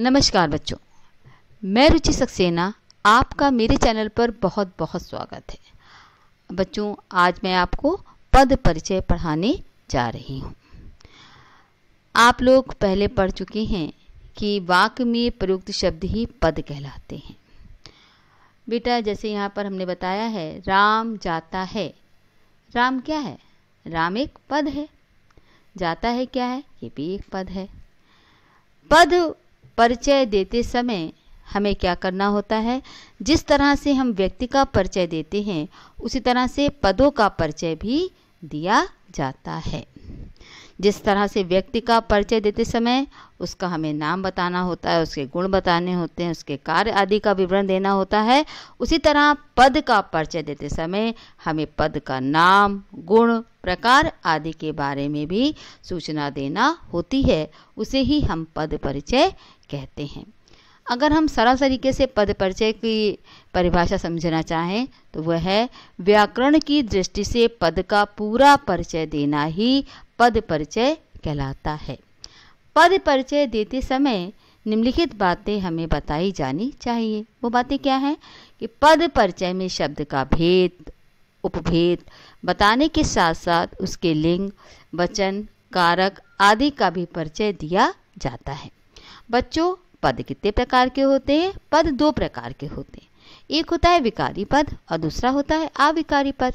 नमस्कार बच्चों मैं रुचि सक्सेना आपका मेरे चैनल पर बहुत बहुत स्वागत है बच्चों आज मैं आपको पद परिचय पढ़ाने जा रही हूँ आप लोग पहले पढ़ चुके हैं कि वाक्य में प्रयुक्त शब्द ही पद कहलाते हैं बेटा जैसे यहाँ पर हमने बताया है राम जाता है राम क्या है राम एक पद है जाता है क्या है ये भी एक पद है पद परिचय देते समय हमें क्या करना होता है जिस तरह से हम व्यक्ति का परिचय देते हैं उसी तरह से पदों का परिचय भी दिया जाता है जिस तरह से व्यक्ति का परिचय देते समय उसका हमें नाम बताना होता है उसके गुण बताने होते हैं उसके कार्य आदि का विवरण देना होता है उसी तरह पद का परिचय देते समय हमें पद का नाम गुण प्रकार आदि के बारे में भी सूचना देना होती है उसे ही हम पद परिचय कहते हैं अगर हम सरल तरीके से पद परिचय की परिभाषा समझना चाहें तो वह है व्याकरण की दृष्टि से पद का पूरा परिचय देना ही पद परिचय कहलाता है पद परिचय देते समय निम्नलिखित बातें हमें बताई जानी चाहिए वो बातें क्या हैं कि पद परिचय में शब्द का भेद उपभेद बताने के साथ साथ उसके लिंग वचन कारक आदि का भी परिचय दिया जाता है बच्चों पद कितने प्रकार के होते हैं पद दो प्रकार के होते हैं एक होता है विकारी पद और दूसरा होता है अविकारी पद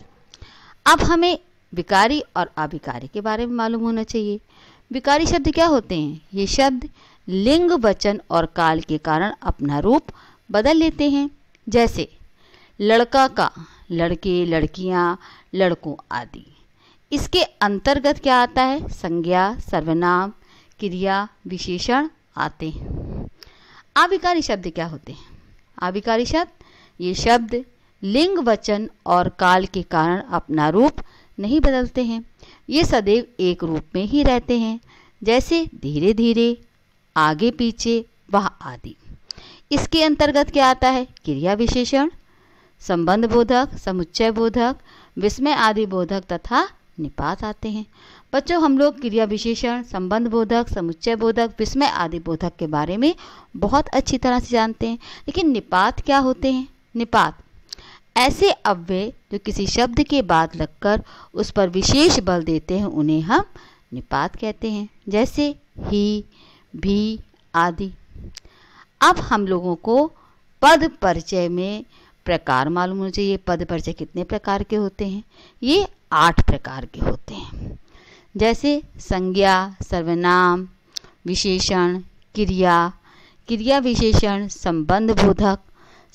अब हमें विकारी और अभिकारी के बारे में मालूम होना चाहिए विकारी शब्द क्या होते हैं ये शब्द लिंग वचन और काल के कारण अपना रूप बदल लेते हैं जैसे लड़का का लड़के लड़कियां, लड़कों आदि इसके अंतर्गत क्या आता है संज्ञा सर्वनाम क्रिया विशेषण आते हैं आविकारी शब्द क्या होते हैं आविकारी शब्द ये शब्द लिंग वचन और काल के कारण अपना रूप नहीं बदलते हैं ये सदैव एक रूप में ही रहते हैं जैसे धीरे धीरे आगे पीछे वह आदि इसके अंतर्गत क्या आता है क्रिया विशेषण संबंध बोधक समुच्चय बोधक विस्मय आदि बोधक तथा निपात आते हैं बच्चों हम लोग क्रिया विशेषण संबंध बोधक समुच्चय बोधक विस्मय आदि बोधक के बारे में बहुत अच्छी तरह से जानते हैं लेकिन निपात क्या होते हैं निपात ऐसे अव्यय जो किसी शब्द के बाद लगकर उस पर विशेष बल देते हैं उन्हें हम निपात कहते हैं जैसे ही भी आदि अब हम लोगों को पद परिचय में प्रकार मालूम होना चाहिए पद परिचय कितने प्रकार के होते हैं ये आठ प्रकार के होते हैं जैसे संज्ञा सर्वनाम विशेषण क्रिया क्रिया विशेषण संबंध बोधक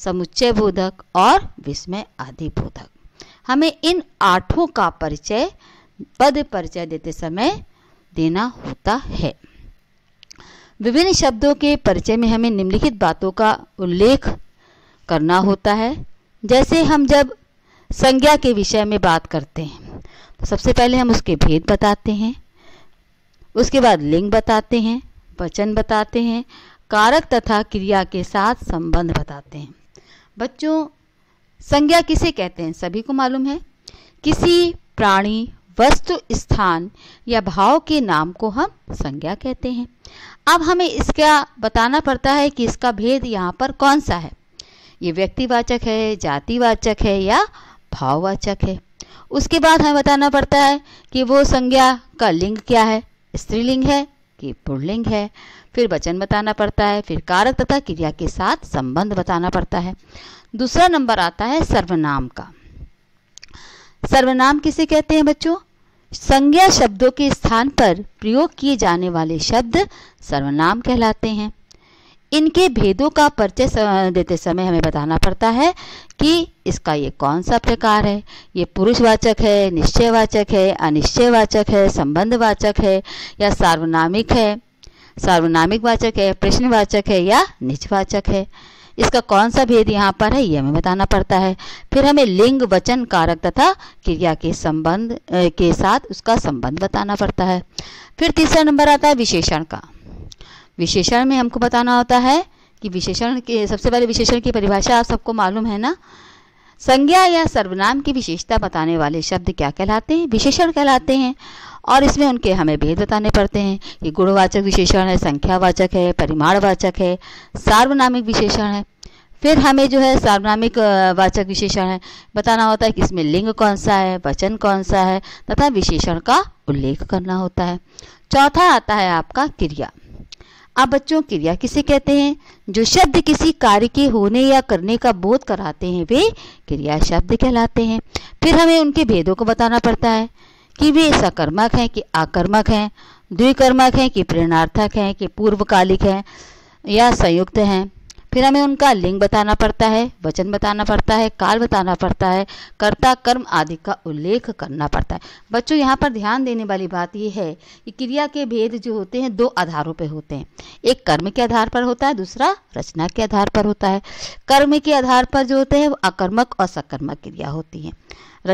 समुच्चय बोधक और विस्मय आदि बोधक हमें इन आठों का परिचय पद परिचय देते समय देना होता है विभिन्न शब्दों के परिचय में हमें निम्नलिखित बातों का उल्लेख करना होता है जैसे हम जब संज्ञा के विषय में बात करते हैं तो सबसे पहले हम उसके भेद बताते हैं उसके बाद लिंग बताते हैं वचन बताते हैं कारक तथा क्रिया के साथ संबंध बताते हैं बच्चों संज्ञा किसे कहते हैं सभी को मालूम है किसी प्राणी वस्तु स्थान या भाव के नाम को हम संज्ञा कहते हैं अब हमें इसका बताना पड़ता है कि इसका भेद यहाँ पर कौन सा है ये व्यक्तिवाचक है जातिवाचक है या भाववाचक है उसके बाद हमें बताना पड़ता है कि वो संज्ञा का लिंग क्या है स्त्रीलिंग है कि पुणलिंग है फिर वचन बताना पड़ता है फिर कारक तथा क्रिया के साथ संबंध बताना पड़ता है दूसरा नंबर आता है सर्वनाम का सर्वनाम किसे कहते हैं बच्चों संज्ञा शब्दों के स्थान पर प्रयोग किए जाने वाले शब्द सर्वनाम कहलाते हैं इनके भेदों का परिचय देते समय हमें बताना पड़ता है कि इसका ये कौन सा प्रकार है ये पुरुषवाचक है निश्चयवाचक है अनिश्चयवाचक है संबंधवाचक है या सार्वनामिक है सार्वनामिक वाचक है प्रश्नवाचक है या निजवाचक है इसका कौन सा भेद यहाँ पर है ये हमें बताना पड़ता है फिर हमें लिंग वचन कारक तथा क्रिया के संबंध के साथ उसका संबंध बताना पड़ता है फिर तीसरा नंबर आता है विशेषण का विशेषण में हमको बताना होता है कि विशेषण के सबसे पहले विशेषण की परिभाषा आप सबको मालूम है ना संज्ञा या सर्वनाम की विशेषता बताने वाले शब्द क्या कहलाते हैं विशेषण कहलाते हैं और इसमें उनके हमें भेद बताने पड़ते हैं कि गुणवाचक विशेषण है संख्यावाचक है परिमाणवाचक है सार्वनामिक विशेषण है फिर हमें जो है सार्वनामिक वाचक विशेषण है बताना होता है कि इसमें लिंग कौन सा है वचन कौन सा है तथा विशेषण का उल्लेख करना होता है चौथा आता है आपका क्रिया अब बच्चों क्रिया किसे कहते हैं जो शब्द किसी कार्य के होने या करने का बोध कराते हैं वे क्रिया शब्द कहलाते हैं फिर हमें उनके भेदों को बताना पड़ता है कि वे सकर्मक हैं कि आकर्मक हैं द्विकर्मक हैं कि प्रेरणार्थक हैं कि पूर्वकालिक हैं या संयुक्त हैं फिर हमें उनका लिंग बताना पड़ता है वचन बताना पड़ता है काल बताना पड़ता है कर्ता कर्म आदि का उल्लेख करना पड़ता है बच्चों यहाँ पर ध्यान देने वाली बात यह है कि क्रिया के भेद जो होते हैं दो आधारों पर होते हैं एक कर्म के आधार पर होता है दूसरा रचना के आधार पर होता है कर्म के आधार पर जो होते हैं वो अकर्मक और सकर्मक क्रिया होती है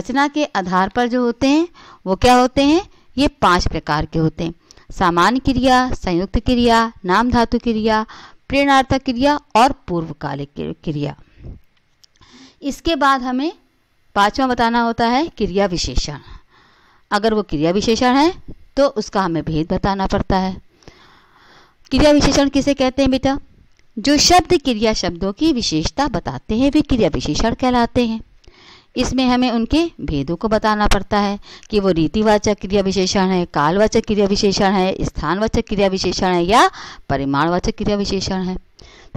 रचना के आधार पर जो होते हैं वो क्या होते हैं ये पांच प्रकार के होते हैं सामान्य क्रिया संयुक्त क्रिया नाम धातु क्रिया प्रेरणार्थक क्रिया और पूर्वकालिक क्रिया इसके बाद हमें पांचवा बताना होता है क्रिया विशेषण अगर वो क्रिया विशेषण है तो उसका हमें भेद बताना पड़ता है क्रिया विशेषण किसे कहते हैं बेटा जो शब्द क्रिया शब्दों की विशेषता बताते हैं वे क्रिया विशेषण कहलाते हैं इसमें हमें उनके भेदों को बताना पड़ता है कि वो रीतिवाचक क्रिया विशेषण है कालवाचक क्रिया विशेषण है स्थानवाचक क्रिया विशेषण है या परिमाणवाचक क्रिया विशेषण है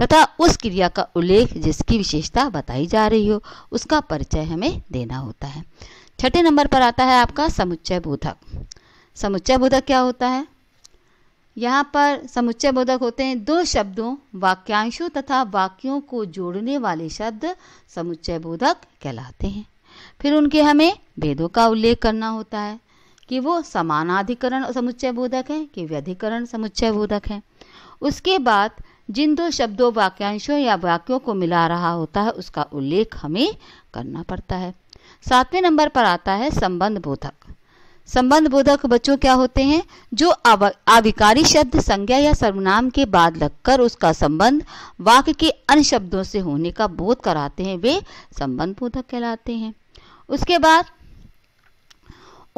तथा उस क्रिया का उल्लेख जिसकी विशेषता बताई जा रही हो उसका परिचय हमें देना होता है छठे नंबर पर आता है आपका समुच्चय बोधक समुच्चय बोधक क्या होता है यहाँ पर समुच्चय बोधक होते हैं दो शब्दों वाक्यांशों तथा वाक्यों को जोड़ने वाले शब्द समुच्चय बोधक कहलाते हैं फिर उनके हमें भेदों का उल्लेख करना होता है कि वो समानाधिकरण समुच्चय बोधक है कि व्यधिकरण समुच्चय बोधक है उसके बाद जिन दो शब्दों वाक्यांशों या वाक्यों को मिला रहा होता है उसका उल्लेख हमें करना पड़ता है सातवें नंबर पर आता है संबंध बोधक संबंध बोधक बच्चों क्या होते हैं जो आविकारी शब्द संज्ञा या सर्वनाम के बाद लगकर उसका संबंध वाक्य के अन्य शब्दों से होने का बोध कराते हैं वे संबंध बोधक कहलाते हैं उसके बाद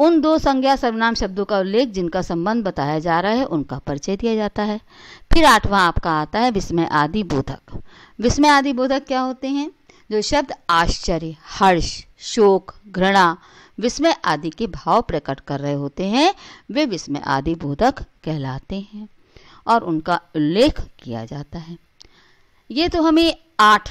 उन दो संज्ञा सर्वनाम शब्दों का उल्लेख जिनका संबंध बताया जा रहा है उनका परिचय दिया जाता है फिर आठवां आपका आता है विस्मय आदि बोधक विस्मय आदि बोधक क्या होते हैं जो शब्द आश्चर्य हर्ष शोक घृणा विस्मय आदि के भाव प्रकट कर रहे होते हैं वे विस्मय आदि बोधक कहलाते हैं और उनका उल्लेख किया जाता है ये तो हमें आठ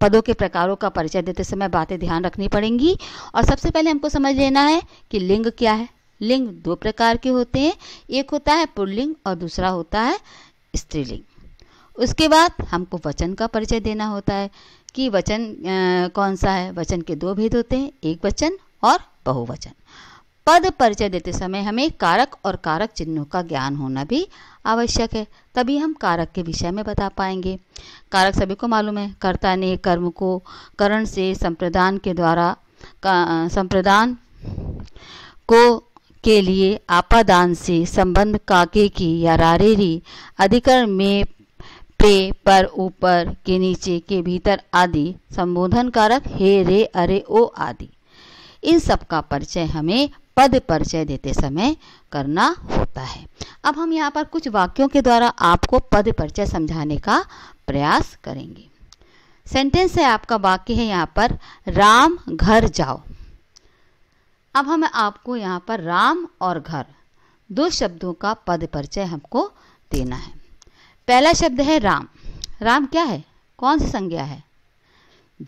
पदों के प्रकारों का परिचय देते समय बातें ध्यान रखनी पड़ेंगी और सबसे पहले हमको समझ लेना है कि लिंग क्या है लिंग दो प्रकार के होते हैं एक होता है पुल्लिंग और दूसरा होता है स्त्रीलिंग उसके बाद हमको वचन का परिचय देना होता है कि वचन आ, कौन सा है वचन के दो भेद होते हैं एक वचन और बहुवचन पद परिचय देते समय हमें कारक और कारक चिन्हों का ज्ञान होना भी आवश्यक है तभी हम कारक के विषय में बता पाएंगे कारक सभी को मालूम है कर्ता ने कर्म को करण से संप्रदान के द्वारा संप्रदान को के लिए आपादान से संबंध काके की या रारेरी अधिकरण में पे पर ऊपर के नीचे के भीतर आदि संबोधन कारक हे रे अरे ओ आदि इन सब का परिचय हमें पद परिचय देते समय करना होता है अब हम यहाँ पर कुछ वाक्यों के द्वारा आपको पद परिचय समझाने का प्रयास करेंगे सेंटेंस है आपका वाक्य है यहाँ पर राम घर जाओ अब हम आपको यहाँ पर राम और घर दो शब्दों का पद परिचय हमको देना है पहला शब्द है राम राम क्या है कौन सी संज्ञा है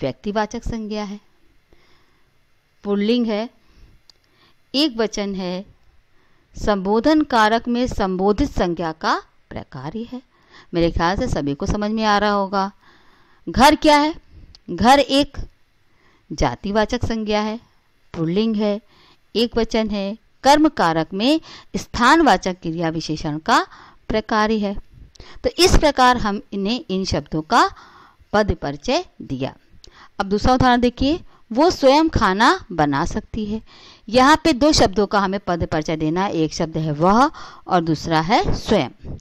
व्यक्तिवाचक संज्ञा है पुल्लिंग है एक वचन है संबोधन कारक में संबोधित संज्ञा का प्रकार है मेरे ख्याल से सभी को समझ में आ रहा होगा घर क्या है घर एक जातिवाचक संज्ञा है पुल्लिंग है एक वचन है कर्म कारक में स्थानवाचक क्रिया विशेषण का प्रकार है तो इस प्रकार हम इन्हें इन शब्दों का पद परिचय दिया अब दूसरा उदाहरण देखिए वो स्वयं खाना बना सकती है यहाँ पे दो शब्दों का हमें पद परिचय देना है एक शब्द है वह और दूसरा है स्वयं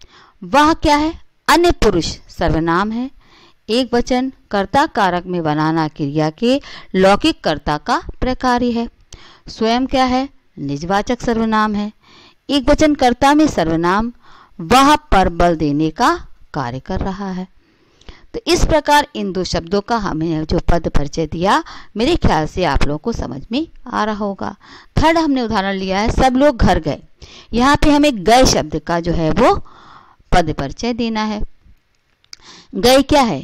वह क्या है अन्य पुरुष सर्वनाम है एक वचन कर्ता कारक में बनाना क्रिया के लौकिक कर्ता का प्रकार है स्वयं क्या है निजवाचक सर्वनाम है एक वचन कर्ता में सर्वनाम वह पर बल देने का कार्य कर रहा है तो इस प्रकार इन दो शब्दों का हमने जो पद परिचय दिया मेरे ख्याल से आप लोगों को समझ में आ रहा होगा थर्ड हमने उदाहरण लिया है सब लोग घर गए यहाँ पे हमें गए शब्द का जो है वो पद परिचय देना है गए क्या है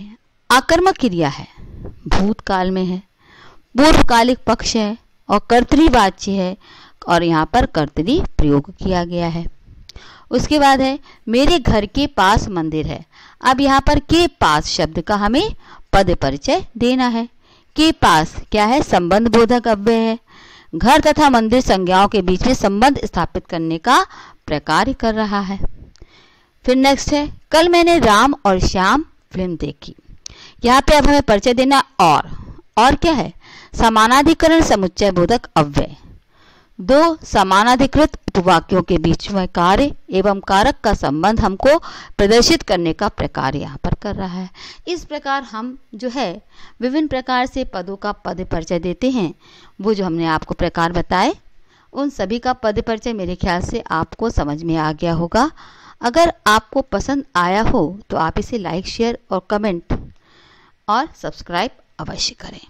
आकर्मक क्रिया है भूतकाल में है पूर्वकालिक पक्ष है और कर्तवाच्य है और यहाँ पर कर्तरी प्रयोग किया गया है उसके बाद है मेरे घर के पास मंदिर है अब यहाँ पर के पास शब्द का हमें पद परिचय देना है के पास क्या है संबंध बोधक अव्यय है घर तथा मंदिर संज्ञाओं के बीच में संबंध स्थापित करने का प्रकार कर रहा है फिर नेक्स्ट है कल मैंने राम और श्याम फिल्म देखी यहाँ पे अब हमें परिचय देना और और क्या है समानाधिकरण समुच्चय बोधक अव्यय दो समानाधिकृत उपवाक्यों के बीच में कार्य एवं कारक का संबंध हमको प्रदर्शित करने का प्रकार यहाँ पर कर रहा है इस प्रकार हम जो है विभिन्न प्रकार से पदों का पद परिचय देते हैं वो जो हमने आपको प्रकार बताए उन सभी का पद परिचय मेरे ख्याल से आपको समझ में आ गया होगा अगर आपको पसंद आया हो तो आप इसे लाइक शेयर और कमेंट और सब्सक्राइब अवश्य करें